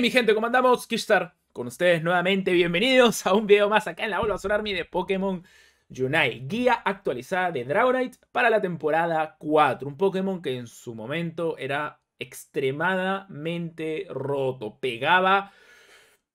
mi gente, ¿cómo andamos? Kishtar con ustedes nuevamente, bienvenidos a un video más acá en la Volva Solarmi de Pokémon Unite, guía actualizada de Dragonite para la temporada 4, un Pokémon que en su momento era extremadamente roto, pegaba,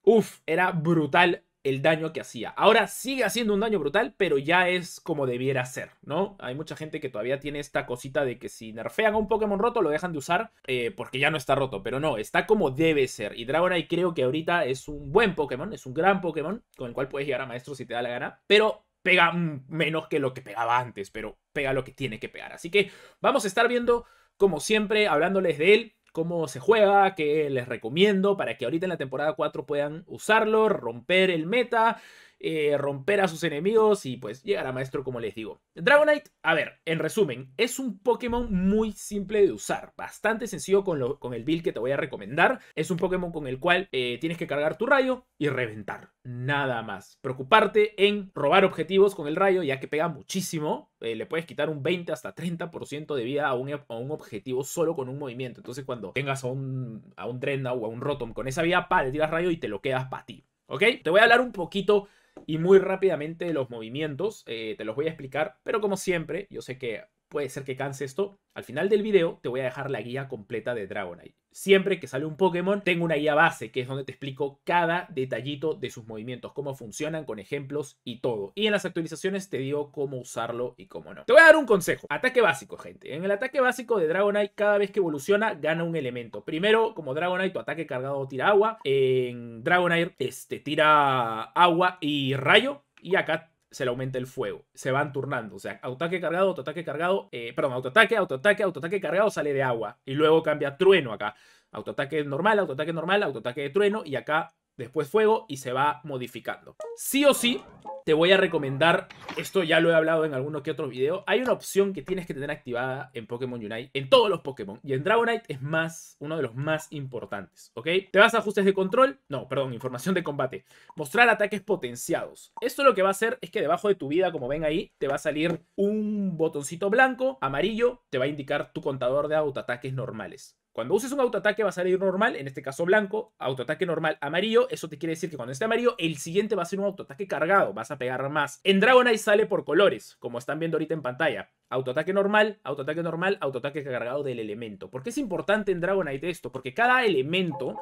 uff, era brutal el daño que hacía. Ahora sigue haciendo un daño brutal, pero ya es como debiera ser, ¿no? Hay mucha gente que todavía tiene esta cosita de que si nerfean a un Pokémon roto lo dejan de usar eh, porque ya no está roto, pero no, está como debe ser. Y Dragonite creo que ahorita es un buen Pokémon, es un gran Pokémon con el cual puedes llegar a maestro si te da la gana, pero pega menos que lo que pegaba antes, pero pega lo que tiene que pegar. Así que vamos a estar viendo, como siempre, hablándoles de él cómo se juega, que les recomiendo para que ahorita en la temporada 4 puedan usarlo, romper el meta eh, romper a sus enemigos y pues llegar a maestro como les digo. Dragonite, a ver, en resumen, es un Pokémon muy simple de usar, bastante sencillo con, lo, el build que te voy a recomendar. Es un Pokémon con el cual eh, tienes que cargar tu rayo y reventar, nada más. Preocuparte en robar objetivos con el rayo ya que pega muchísimo, eh, le puedes quitar un 20 hasta 30% de vida a un, objetivo solo con un movimiento. Entonces cuando tengas a un, a un o a un Rotom con esa vida, pa, le tiras rayo y te lo quedas para ti. ¿Ok? Te voy a hablar un poquito y muy rápidamente los movimientos. Eh, te los voy a explicar, pero como siempre, yo sé que puede ser que canse esto. Al final del video te voy a dejar la guía completa de Dragonite. Siempre que sale un Pokémon, tengo una guía base, que es donde te explico cada detallito de sus movimientos, cómo funcionan, con ejemplos y todo. Y en las actualizaciones te digo cómo usarlo y cómo no. Te voy a dar un consejo. Ataque básico, gente. En el ataque básico de Dragonite, cada vez que evoluciona, gana un elemento. Primero, como Dragonite, tu ataque cargado tira agua. En Dragonite, este, tira agua y rayo. Y acá se le aumenta el fuego. Se van turnando. O sea, autoataque cargado, autoataque cargado. Eh, perdón, autoataque, autoataque, autoataque cargado sale de agua. Y luego cambia trueno acá. Autoataque normal, autoataque normal, autoataque de trueno. Y acá después fuego y se va modificando. Sí o sí, te voy a recomendar, esto ya lo he hablado en alguno que otro video, hay una opción que tienes que tener activada en Pokémon Unite, en todos los Pokémon, y en Dragonite es más, uno de los más importantes, ¿ok? Te vas a ajustes de control, no, perdón, información de combate, mostrar ataques potenciados. Esto lo que va a hacer es que debajo de tu vida, como ven ahí, te va a salir un botoncito blanco, amarillo, te va a indicar tu contador de autoataques normales. Cuando uses un autoataque va a salir normal, en este caso blanco, autoataque normal amarillo, eso te quiere decir que cuando esté amarillo, el siguiente va a ser un autoataque cargado, vas a pegar más. En Dragonite sale por colores, como están viendo ahorita en pantalla. Autoataque normal, autoataque normal, autoataque cargado del elemento. ¿Por qué es importante en Dragonite esto? Porque cada elemento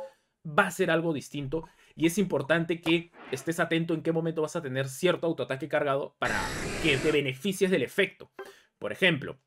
va a ser algo distinto y es importante que estés atento en qué momento vas a tener cierto autoataque cargado para que te beneficies del efecto. Por ejemplo,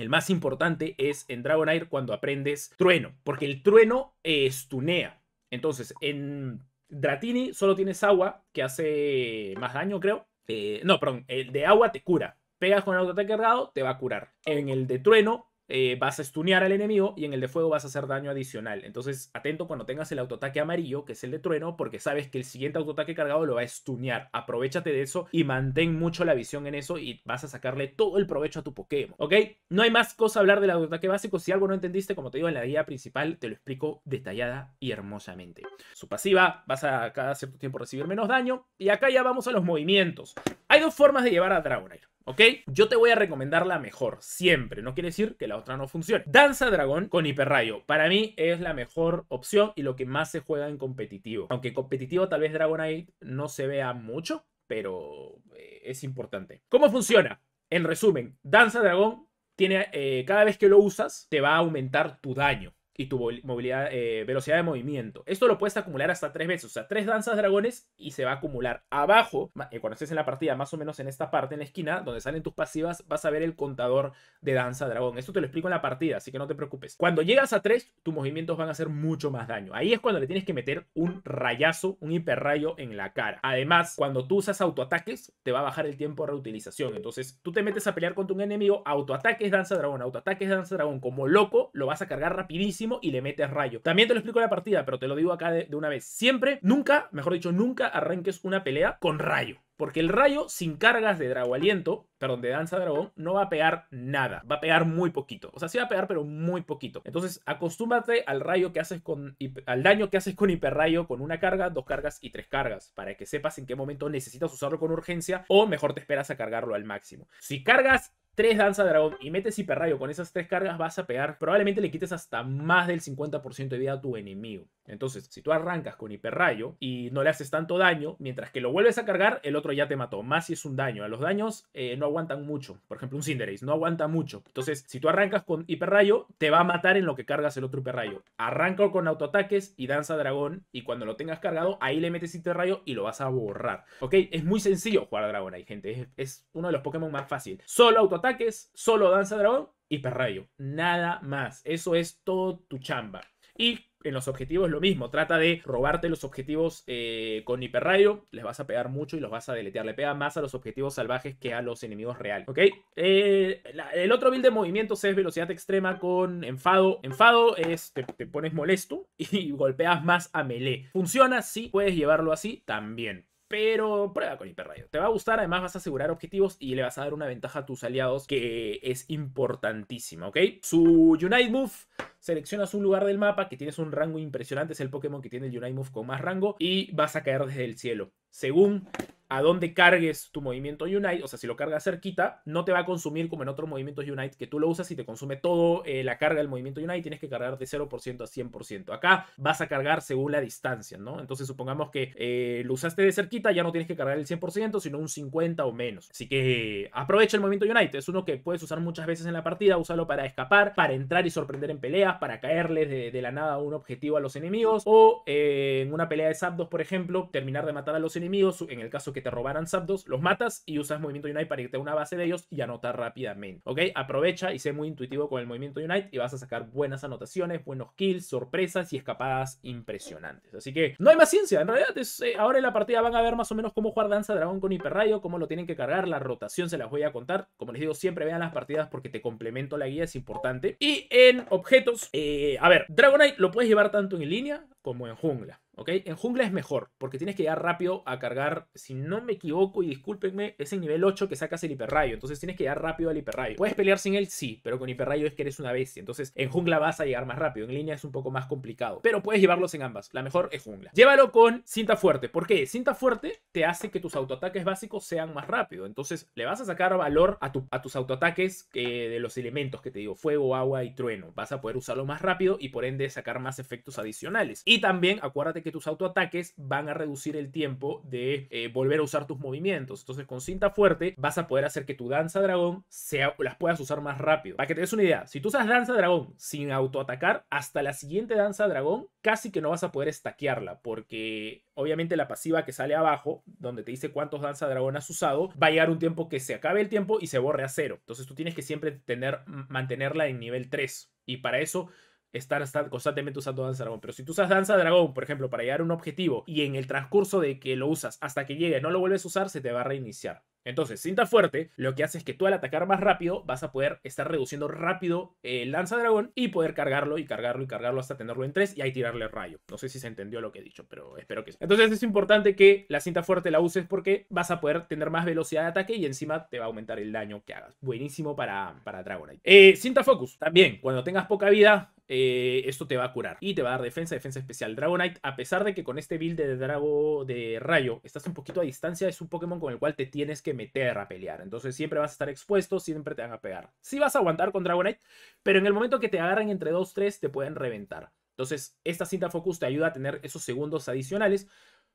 el más importante es en Dragonair cuando aprendes trueno, porque el trueno estunea. Eh, Entonces, en Dratini solo tienes agua que hace más daño, creo. Eh, no, perdón, el de agua te cura. Pegas con el de cargado, te va a curar. En el de trueno eh, vas a estunear al enemigo y en el de fuego vas a hacer daño adicional. Entonces, atento cuando tengas el autoataque amarillo, que es el de trueno, porque sabes que el siguiente autoataque cargado lo va a stunear. Aprovechate de eso y mantén mucho la visión en eso y vas a sacarle todo el provecho a tu Pokémon, ¿ok? No hay más cosa hablar del autoataque básico. Si algo no entendiste, como te digo en la guía principal, te lo explico detallada y hermosamente. Su pasiva, vas a cada cierto tiempo recibir menos daño. Y acá ya vamos a los movimientos. Hay dos formas de llevar a Dragonite. ¿ok? Yo te voy a recomendar la mejor, siempre. No quiere decir que la otra no funcione. Danza Dragón con Hiperrayo. Para mí es la mejor opción y lo que más se juega en competitivo. Aunque competitivo tal vez Dragonite no se vea mucho, pero eh, es importante. ¿Cómo funciona? En resumen, Danza Dragón tiene, eh, cada vez que lo usas, te va a aumentar tu daño y tu eh, velocidad de movimiento. Esto lo puedes acumular hasta tres veces, o sea, tres danzas dragones y se va a acumular. Abajo, eh, cuando estés en la partida, más o menos en esta parte, en la esquina, donde salen tus pasivas, vas a ver el contador de danza dragón. Esto te lo explico en la partida, así que no te preocupes. Cuando llegas a tres, tus movimientos van a hacer mucho más daño. Ahí es cuando le tienes que meter un rayazo, un hiperrayo en la cara. Además, cuando tú usas autoataques, te va a bajar el tiempo de reutilización. Entonces, tú te metes a pelear contra un enemigo, autoataques danza dragón, autoataques danza dragón, como loco, lo vas a cargar rapidísimo y le metes rayo. También te lo explico en la partida, pero te lo digo acá de, de una vez. Siempre, nunca, mejor dicho, nunca arranques una pelea con rayo. Porque el rayo sin cargas de drago aliento, perdón, de danza dragón, no va a pegar nada. Va a pegar muy poquito. O sea, sí va a pegar, pero muy poquito. Entonces, acostúmbrate al rayo que haces con. al daño que haces con hiperrayo con una carga, dos cargas y tres cargas. Para que sepas en qué momento necesitas usarlo con urgencia. O mejor te esperas a cargarlo al máximo. Si cargas Tres Danza Dragón y metes Hiperrayo con esas tres cargas, vas a pegar. Probablemente le quites hasta más del 50% de vida a tu enemigo. Entonces, si tú arrancas con hiperrayo y no le haces tanto daño, mientras que lo vuelves a cargar, el otro ya te mató. Más si es un daño. A los daños eh, no aguantan mucho. Por ejemplo, un Cinderace no aguanta mucho. Entonces, si tú arrancas con hiperrayo, te va a matar en lo que cargas el otro hiperrayo. Arranca con autoataques y danza dragón. Y cuando lo tengas cargado, ahí le metes hiperrayo y lo vas a borrar. ¿Ok? Es muy sencillo jugar a dragón ahí, gente. Es, uno de los Pokémon más fácil. Solo autoataques, solo danza dragón, hiperrayo. Nada más. Eso es todo tu chamba. Y en los objetivos es lo mismo, trata de robarte los objetivos eh, con hiperrayo, les vas a pegar mucho y los vas a deletear, le pega más a los objetivos salvajes que a los enemigos reales, ¿ok? Eh, el otro build de movimientos es velocidad extrema con enfado, enfado es te, te pones molesto y golpeas más a melee, funciona, si puedes llevarlo así también pero prueba con hiperrayo. Te va a gustar, además vas a asegurar objetivos y le vas a dar una ventaja a tus aliados que es importantísima, ¿ok? Su Unite Move, seleccionas un lugar del mapa que tienes un rango impresionante, es el Pokémon que tiene el Unite Move con más rango y vas a caer desde el cielo. Según a dónde cargues tu movimiento Unite, o sea, si lo cargas cerquita, no te va a consumir como en otros movimientos Unite que tú lo usas y te consume todo eh, la carga del movimiento Unite, tienes que cargar de 0% a 100%. Acá vas a cargar según la distancia, ¿no? Entonces supongamos que eh, lo usaste de cerquita, ya no tienes que cargar el 100%, sino un 50 o menos. Así que aprovecha el movimiento Unite, es uno que puedes usar muchas veces en la partida, úsalo para escapar, para entrar y sorprender en peleas, para caerle de, la nada a un objetivo a los enemigos o eh, en una pelea de Zapdos, por ejemplo, terminar de matar a los enemigos, en el caso que te robaran Zapdos, los matas y usas movimiento Unite para irte a una base de ellos y anotar rápidamente. ¿Ok? Aprovecha y sé muy intuitivo con el movimiento Unite y vas a sacar buenas anotaciones, buenos kills, sorpresas y escapadas impresionantes. Así que no hay más ciencia. En realidad, es, eh, ahora en la partida van a ver más o menos cómo jugar Danza Dragón con Hiperrayo, cómo lo tienen que cargar, la rotación se las voy a contar. Como les digo, siempre vean las partidas porque te complemento la guía, es importante. Y en objetos, eh, a ver, Dragonite lo puedes llevar tanto en línea como en jungla. ¿Ok? En jungla es mejor, porque tienes que llegar rápido a cargar, si no me equivoco, y discúlpenme, es en nivel 8 que sacas el hiperrayo, entonces tienes que llegar rápido al hiperrayo. ¿Puedes pelear sin él? Sí, pero con hiperrayo es que eres una bestia, entonces en jungla vas a llegar más rápido, en línea es un poco más complicado, pero puedes llevarlos en ambas, la mejor es jungla. Llévalo con cinta fuerte, ¿por qué? Cinta fuerte te hace que tus autoataques básicos sean más rápido, entonces le vas a sacar valor a, tus autoataques de los elementos que te digo, fuego, agua y trueno, vas a poder usarlo más rápido y por ende sacar más efectos adicionales. Y también acuérdate que tus autoataques van a reducir el tiempo de eh, volver a usar tus movimientos. Entonces con cinta fuerte vas a poder hacer que tu danza dragón sea, las puedas usar más rápido. Para que te des una idea, si tú usas danza dragón sin autoatacar, hasta la siguiente danza dragón casi que no vas a poder estaquearla porque obviamente la pasiva que sale abajo, donde te dice cuántos danza dragón has usado, va a llegar un tiempo que se acabe el tiempo y se borre a cero. Entonces tú tienes que siempre tener, mantenerla en nivel 3. Y para eso estar, constantemente usando danza dragón. Pero si tú usas danza dragón, por ejemplo, para llegar a un objetivo y en el transcurso de que lo usas hasta que llegue no lo vuelves a usar, se te va a reiniciar. Entonces, cinta fuerte lo que hace es que tú al atacar más rápido vas a poder estar reduciendo rápido el lanza dragón y poder cargarlo y cargarlo y cargarlo hasta tenerlo en 3 y ahí tirarle rayo. No sé si se entendió lo que he dicho, pero espero que sí. Entonces es importante que la cinta fuerte la uses porque vas a poder tener más velocidad de ataque y encima te va a aumentar el daño que hagas. Buenísimo para, para Dragonite. Eh, cinta focus. También, cuando tengas poca vida, eh, esto te va a curar y te va a dar defensa, defensa especial. Dragonite, a pesar de que con este build de Drago de Rayo estás un poquito a distancia, es un Pokémon con el cual te tienes que meter a pelear. Entonces siempre vas a estar expuesto, siempre te van a pegar. si vas a aguantar con Dragonite, pero en el momento que te agarran entre 2-3 te pueden reventar. Entonces esta cinta Focus te ayuda a tener esos segundos adicionales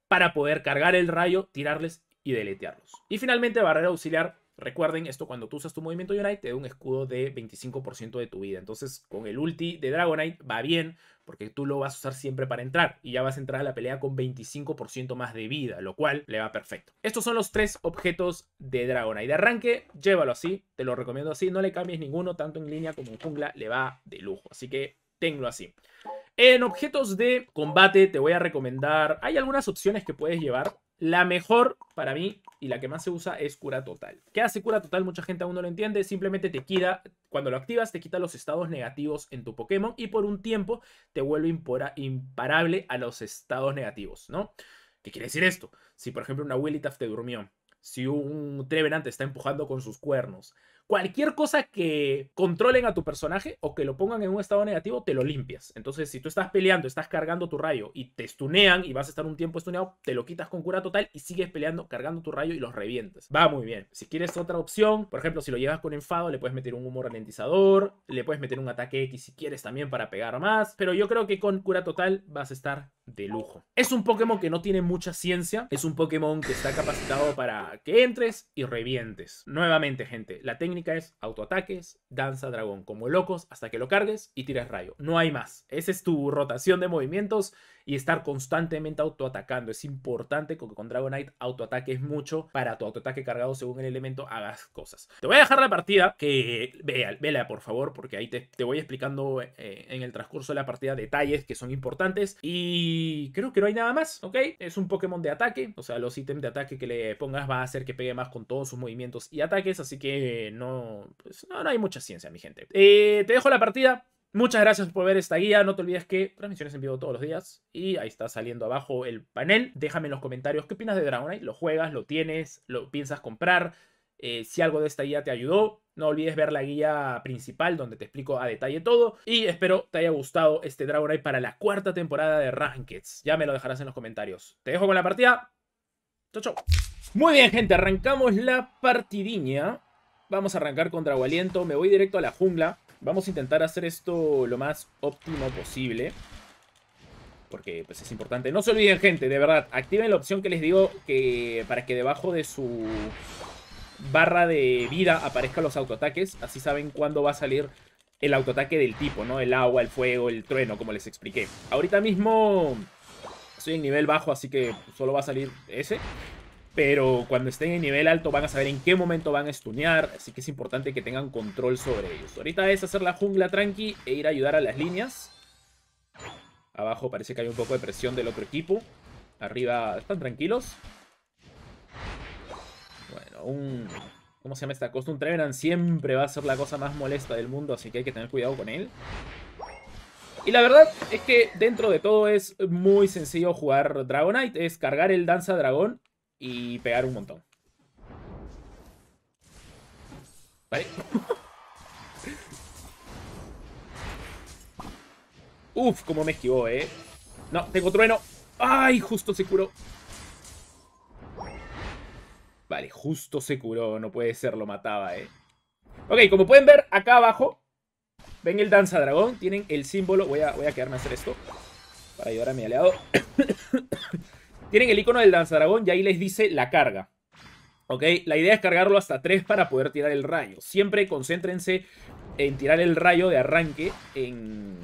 para poder cargar el rayo, tirarles y deletearlos. Y finalmente barrera auxiliar Recuerden esto cuando tú usas tu movimiento Unite te da un escudo de 25% de tu vida. Entonces con el ulti de Dragonite va bien porque tú lo vas a usar siempre para entrar y ya vas a entrar a la pelea con 25% más de vida, lo cual le va perfecto. Estos son los tres objetos de Dragonite. De arranque, llévalo así, te lo recomiendo así, no le cambies ninguno, tanto en línea como en jungla, le va de lujo. Así que tenlo así. En objetos de combate te voy a recomendar, hay algunas opciones que puedes llevar, la mejor para mí y la que más se usa es cura total. ¿Qué hace cura total? Mucha gente aún no lo entiende. Simplemente te quita, cuando lo activas, te quita los estados negativos en tu Pokémon y por un tiempo te vuelve imparable a los estados negativos, ¿no? ¿Qué quiere decir esto? Si por ejemplo una Willitaf te durmió, si un Trevenant te está empujando con sus cuernos, Cualquier cosa que controlen a tu personaje o que lo pongan en un estado negativo, te lo limpias. Entonces, si tú estás peleando, estás cargando tu rayo y te estunean y vas a estar un tiempo estuneado, te lo quitas con cura total y sigues peleando, cargando tu rayo y los revientes Va muy bien. Si quieres otra opción, por ejemplo, si lo llevas con enfado, le puedes meter un humo ralentizador, le puedes meter un ataque X si quieres también para pegar más. Pero yo creo que con cura total vas a estar de lujo. Es un Pokémon que no tiene mucha ciencia, es un Pokémon que está capacitado para que entres y revientes. Nuevamente, gente, la técnica es autoataques, danza dragón como locos hasta que lo cargues y tires rayo. No hay más. Esa es tu rotación de movimientos y estar constantemente autoatacando. Es importante que con Dragonite autoataques mucho para tu autoataque cargado según el elemento hagas cosas. Te voy a dejar la partida, que vea, vela por favor, porque ahí te, voy explicando eh, en el transcurso de la partida detalles que son importantes y creo que no hay nada más, ¿ok? Es un Pokémon de ataque, o sea, los ítems de ataque que le pongas va a hacer que pegue más con todos sus movimientos y ataques, así que no, pues, no, no hay mucha ciencia, mi gente. Eh, te dejo la partida, Muchas gracias por ver esta guía. No te olvides que transmisiones en vivo todos los días. Y ahí está saliendo abajo el panel. Déjame en los comentarios qué opinas de Dragonite. ¿Lo juegas? ¿Lo tienes? ¿Lo piensas comprar? Eh, si algo de esta guía te ayudó, no olvides ver la guía principal donde te explico a detalle todo. Y espero te haya gustado este Dragonite para la cuarta temporada de Rankeds. Ya me lo dejarás en los comentarios. Te dejo con la partida. Chau, chau. Muy bien, gente. Arrancamos la partidiña. Vamos a arrancar contra Gualiento. Me voy directo a la jungla. Vamos a intentar hacer esto lo más óptimo posible. Porque pues es importante. No se olviden, gente, de verdad. Activen la opción que les digo que para que debajo de su barra de vida aparezcan los autoataques. Así saben cuándo va a salir el autoataque del tipo, ¿no? El agua, el fuego, el trueno, como les expliqué. Ahorita mismo soy en nivel bajo, así que solo va a salir ese pero cuando estén en nivel alto van a saber en qué momento van a stunear, así que es importante que tengan control sobre ellos. Ahorita es hacer la jungla tranqui e ir a ayudar a las líneas. Abajo parece que hay un poco de presión del otro equipo. Arriba están tranquilos. Bueno, un... ¿Cómo se llama esta cosa? Un Trevenant siempre va a ser la cosa más molesta del mundo, así que hay que tener cuidado con él. Y la verdad es que dentro de todo es muy sencillo jugar Dragonite. Es cargar el Danza Dragón y pegar un montón. ¿Vale? Uf, como me esquivó, ¿eh? No, tengo trueno. ¡Ay! Justo se curó. Vale, justo se curó. No puede ser, lo mataba, ¿eh? Ok, como pueden ver, acá abajo ven el danza dragón. Tienen el símbolo. Voy a, voy a quedarme a hacer esto para ayudar a mi aliado. Tienen el icono del Dragón y ahí les dice la carga. ¿Ok? La idea es cargarlo hasta 3 para poder tirar el rayo. Siempre concéntrense en tirar el rayo de arranque en,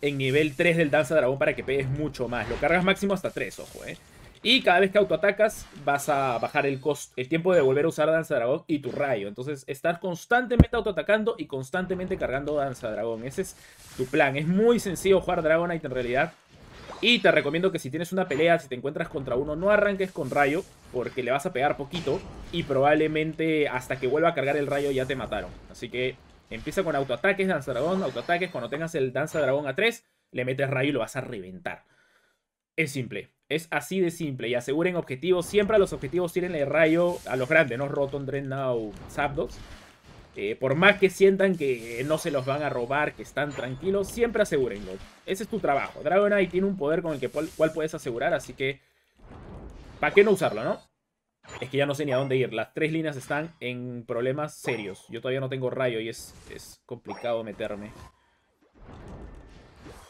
en nivel 3 del Danza Dragón para que pegues mucho más. Lo cargas máximo hasta 3, ojo, ¿eh? Y cada vez que autoatacas vas a bajar el, cost, el tiempo de volver a usar Danza Dragón y tu rayo. Entonces estás constantemente autoatacando y constantemente cargando Danza Dragón. Ese es tu plan. Es muy sencillo jugar Dragonite en realidad. Y te recomiendo que si tienes una pelea, si te encuentras contra uno, no arranques con rayo, porque le vas a pegar poquito y probablemente hasta que vuelva a cargar el rayo ya te mataron. Así que empieza con autoataques, danza dragón, autoataques, cuando tengas el danza dragón a 3, le metes rayo y lo vas a reventar. Es simple, es así de simple y aseguren objetivos, siempre a los objetivos tienen el rayo, a los grandes, no Rotom, o Zapdos eh, por más que sientan que no se los van a robar, que están tranquilos, siempre asegúrenlo. Ese es tu trabajo. Dragonite tiene un poder con el que cual puedes asegurar, así que... ¿Para qué no usarlo, no? Es que ya no sé ni a dónde ir. Las tres líneas están en problemas serios. Yo todavía no tengo rayo y es, es complicado meterme.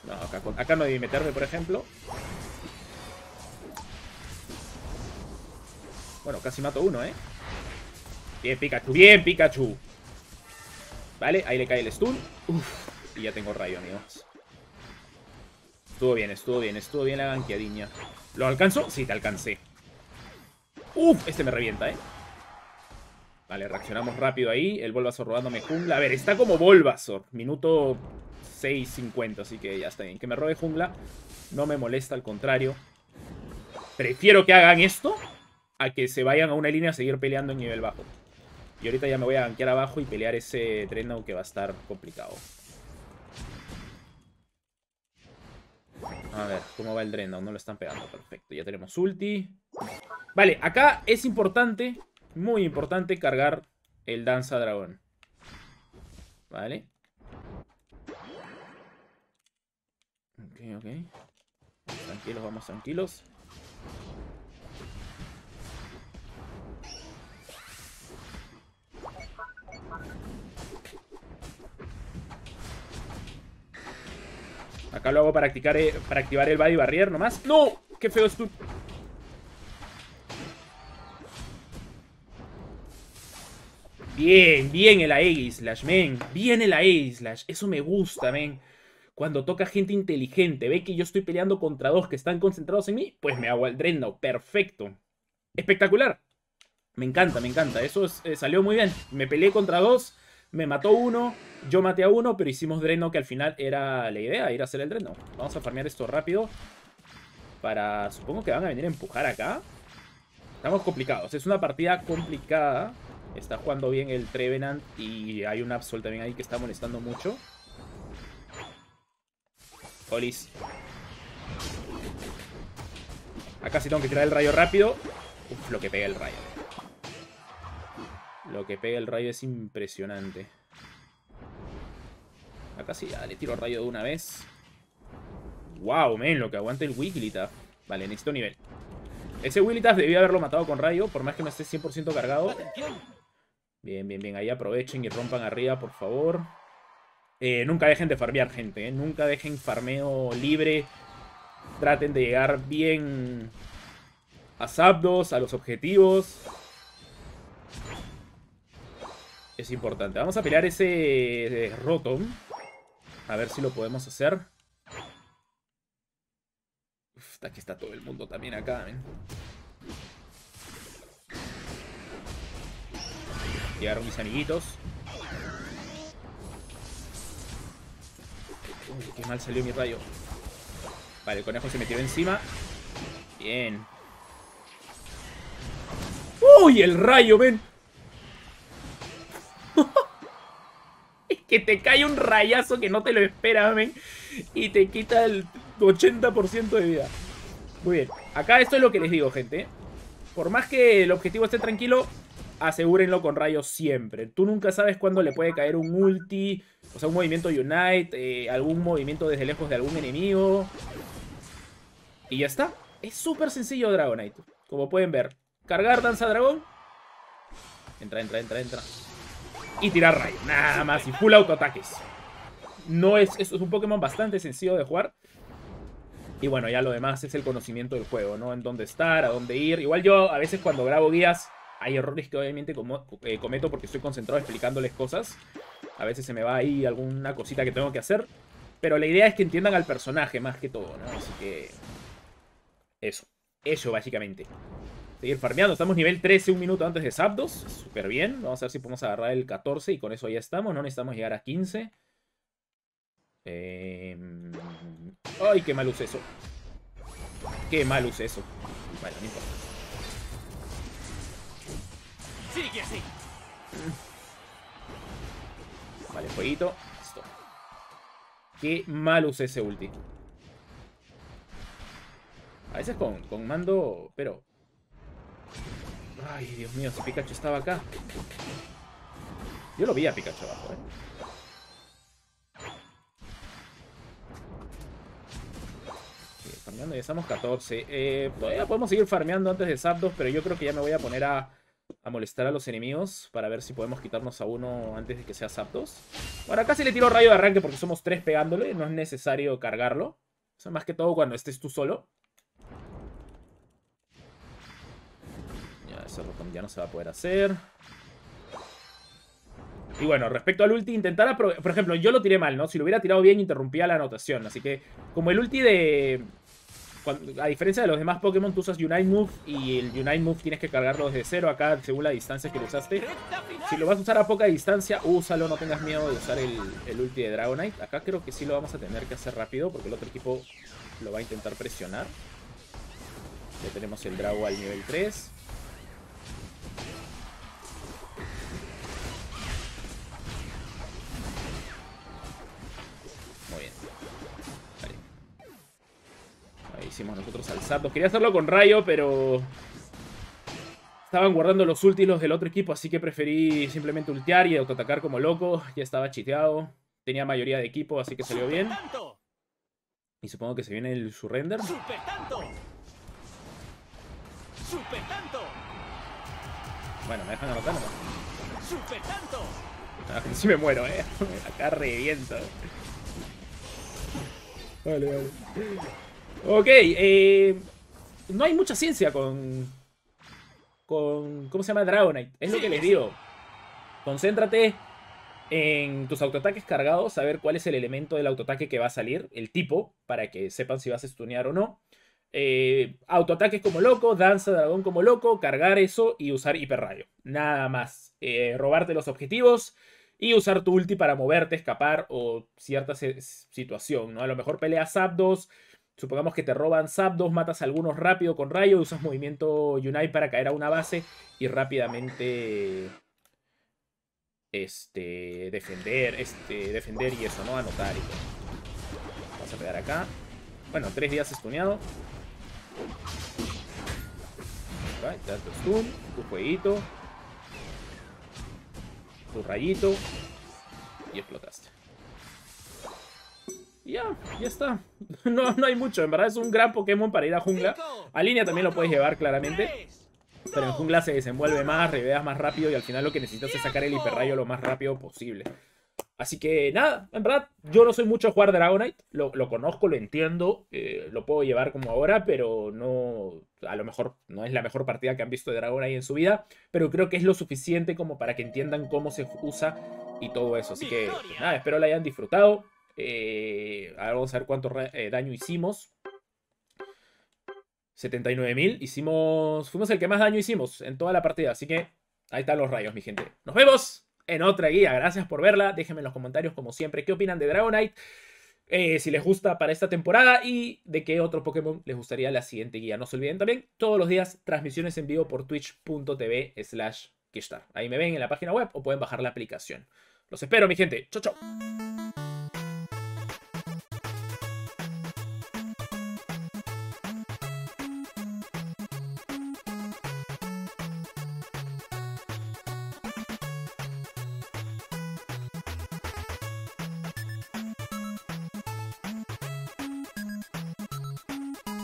No, acá, acá no debí meterme, por ejemplo. Bueno, casi mato uno, ¿eh? Bien, Pikachu. Bien, Pikachu. Vale, ahí le cae el stun. Uf, y ya tengo rayo, amigos. Estuvo bien, estuvo bien, estuvo bien la ganquiadiña. ¿Lo alcanzo? Sí, te alcancé. Uf, este me revienta, ¿eh? Vale, reaccionamos rápido ahí. El Volvazor robándome jungla. A ver, está como Volvazor. Minuto 6.50, así que ya está bien. Que me robe jungla no me molesta, al contrario. Prefiero que hagan esto a que se vayan a una línea a seguir peleando en nivel bajo. Y ahorita ya me voy a banquear abajo y pelear ese Dreadnought que va a estar complicado. A ver, ¿cómo va el Dreadnought? No lo están pegando, perfecto. Ya tenemos ulti. Vale, acá es importante, muy importante, cargar el Danza Dragón. Vale. Ok, ok. Tranquilos, vamos tranquilos. Acá lo hago para, activar, eh, para activar el body barrier nomás. ¡No! ¡Qué feo es tú! Bien, bien el AE Slash, men. Bien el AE Eso me gusta, men. Cuando toca gente inteligente, ve que yo estoy peleando contra dos que están concentrados en mí, pues me hago el dreno. Perfecto. Espectacular. Me encanta, me encanta. Eso eh, salió muy bien. Me peleé contra dos, me mató uno, yo maté a uno, pero hicimos dreno que al final era la idea, ir a hacer el dreno. Vamos a farmear esto rápido para... Supongo que van a venir a empujar acá. Estamos complicados. Es una partida complicada. Está jugando bien el Trevenant y hay un Absol también ahí que está molestando mucho. Polis. Acá sí tengo que tirar el rayo rápido. Uf, lo que pega el rayo. Lo que pega el rayo es impresionante. Acá sí, le tiro rayo de una vez. Wow, men, lo que aguanta el Wigglytuff. Vale, necesito nivel. Ese Wigglytuff debía haberlo matado con rayo, por más que no esté 100% cargado. Bien, bien, bien. Ahí aprovechen y rompan arriba, por favor. Eh, nunca dejen de farmear, gente. Eh. Nunca dejen farmeo libre. Traten de llegar bien a Zapdos, a los objetivos es importante. Vamos a pelear ese eh, Rotom. A ver si lo podemos hacer. Uf, aquí está todo el mundo también acá, Llegaron mis amiguitos. Uy, qué mal salió mi rayo. Vale, el conejo se metió encima. Bien. ¡Uy, el rayo, ven! que te cae un rayazo que no te lo esperas, Y te quita el 80% de vida. Muy bien. Acá esto es lo que les digo, gente. ¿eh? Por más que el objetivo esté tranquilo, asegúrenlo con rayos siempre. Tú nunca sabes cuándo le puede caer un ulti, o sea, un movimiento Unite, eh, algún movimiento desde lejos de algún enemigo. Y ya está. Es súper sencillo Dragonite. Como pueden ver. Cargar Danza Dragón. Entra, entra, entra, entra y tirar rayo. Nada más y full autoataques. No es, eso es un Pokémon bastante sencillo de jugar. Y bueno, ya lo demás es el conocimiento del juego, ¿no? En dónde estar, a dónde ir. Igual yo a veces cuando grabo guías hay errores que obviamente eh, cometo porque estoy concentrado explicándoles cosas. A veces se me va ahí alguna cosita que tengo que hacer. Pero la idea es que entiendan al personaje más que todo, ¿no? Así que... Eso. Eso, básicamente. Seguir farmeando. Estamos nivel 13, un minuto antes de Zapdos. Súper bien. Vamos a ver si podemos agarrar el 14 y con eso ya estamos. No necesitamos llegar a 15. Em, Ay, qué mal uso. eso. Qué mal uso eso. Bueno, no importa. Sigue así. Mm. Vale, jueguito. Listo. Qué mal usé ese ulti. A veces con mando, pero Ay, Dios mío, si Pikachu estaba acá. Yo lo vi a Pikachu abajo, eh. ya estamos 14. Eh, podemos seguir farmeando antes de Zapdos, pero yo creo que ya me voy a poner a, molestar a los enemigos para ver si podemos quitarnos a uno antes de que sea Zapdos. Bueno, acá se le tiro rayo de arranque porque somos tres pegándole, no es necesario cargarlo. O sea, más que todo cuando estés tú solo. ya no se va a poder hacer. Y bueno, respecto al ulti, intentar... Por ejemplo, yo lo tiré mal, ¿no? Si lo hubiera tirado bien, interrumpía la anotación. Así que, como el ulti de... a diferencia de los demás Pokémon, tú usas Unite Move y el Unite Move tienes que cargarlo desde cero acá según la distancia que lo usaste. Si lo vas a usar a poca distancia, úsalo, no tengas miedo de usar el, el ulti de Dragonite. Acá creo que sí lo vamos a tener que hacer rápido porque el otro equipo lo va a intentar presionar. Ya tenemos el Drago al nivel 3. hicimos nosotros al Quería hacerlo con Rayo, pero... Estaban guardando los últimos los del otro equipo, así que preferí simplemente ultear y autoatacar como loco. Ya estaba chiteado. Tenía mayoría de equipo, así que salió bien. Y supongo que se viene el surrender. Bueno, me dejan anotar nomás. Ah, me muero, eh. Acá reviento. Vale, vale. Ok, eh, no hay mucha ciencia con, con... ¿Cómo se llama? Dragonite. Es lo que les digo. Concéntrate en tus autoataques cargados, saber cuál es el elemento del autoataque que va a salir, el tipo, para que sepan si vas a stunear o no. Eh, autoataques como loco, danza dragón como loco, cargar eso y usar hiperrayo. Nada más. Eh, robarte los objetivos y usar tu ulti para moverte, escapar o cierta situación, ¿no? A lo mejor peleas Zapdos Supongamos que te roban dos matas a algunos rápido con rayo, usas movimiento Unite para caer a una base y rápidamente este defender, este defender y eso, ¿no? Anotar y todo. Vamos a pegar acá. Bueno, tres días estuneado. Right, tu stun, tu jueguito, tu rayito y explotaste ya, ya está. No, hay mucho, en verdad es un gran Pokémon para ir a jungla. A línea también lo puedes llevar claramente. Pero en jungla se desenvuelve más, reveas más rápido y al final lo que necesitas es sacar el hiperrayo lo más rápido posible. Así que nada, en verdad, yo no soy mucho a jugar Dragonite. Lo, lo conozco, lo entiendo, eh, lo puedo llevar como ahora, pero no. A lo mejor no es la mejor partida que han visto de Dragonite en su vida, pero creo que es lo suficiente como para que entiendan cómo se usa y todo eso. Así que nada, espero la hayan disfrutado. Eh, ahora vamos a ver cuánto eh, daño hicimos. 79.000. Hicimos. Fuimos el que más daño hicimos en toda la partida. Así que ahí están los rayos, mi gente. Nos vemos en otra guía. Gracias por verla. Déjenme en los comentarios, como siempre, qué opinan de Dragonite. Eh, si les gusta para esta temporada y de qué otro Pokémon les gustaría la siguiente guía. No se olviden también, todos los días transmisiones en vivo por twitch.tv slash Ahí me ven en la página web o pueden bajar la aplicación. Los espero, mi gente. Chau, chau.